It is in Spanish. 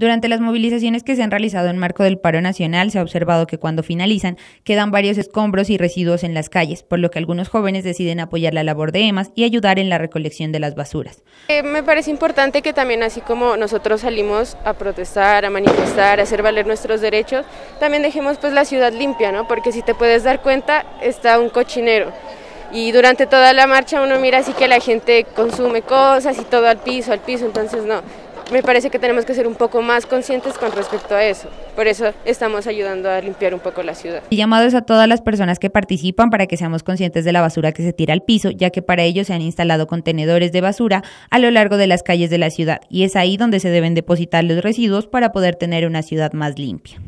Durante las movilizaciones que se han realizado en marco del paro nacional, se ha observado que cuando finalizan quedan varios escombros y residuos en las calles, por lo que algunos jóvenes deciden apoyar la labor de EMAS y ayudar en la recolección de las basuras. Eh, me parece importante que también así como nosotros salimos a protestar, a manifestar, a hacer valer nuestros derechos, también dejemos pues la ciudad limpia, ¿no? Porque si te puedes dar cuenta, está un cochinero y durante toda la marcha uno mira así que la gente consume cosas y todo al piso, al piso, entonces no, me parece que tenemos que ser un poco más conscientes con respecto a eso. Por eso estamos ayudando a limpiar un poco la ciudad. Y llamados a todas las personas que participan para que seamos conscientes de la basura que se tira al piso, ya que para ello se han instalado contenedores de basura a lo largo de las calles de la ciudad y es ahí donde se deben depositar los residuos para poder tener una ciudad más limpia.